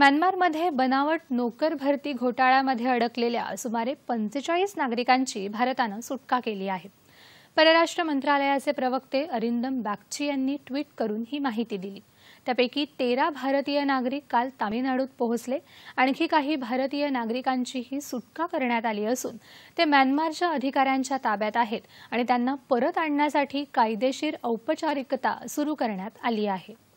म्यानमारमध्ये बनावट नोकर भरती घोटाळ्यामध्ये अडकलेल्या सुमारे पंचेचाळीस नागरिकांची भारतानं सुटका केली आहे परराष्ट्र मंत्रालयाचे प्रवक्ते अरिंदम बागची यांनी ट्विट करून ही माहिती दिली त्यापैकी तेरा भारतीय नागरिक काल तामिळनाडूत पोहोचले आणखी काही भारतीय नागरिकांचीही सुटका करण्यात आली असून ते म्यानमारच्या अधिकाऱ्यांच्या ताब्यात आहेत आणि त्यांना परत आणण्यासाठी कायदेशीर औपचारिकता सुरू करण्यात आली आहे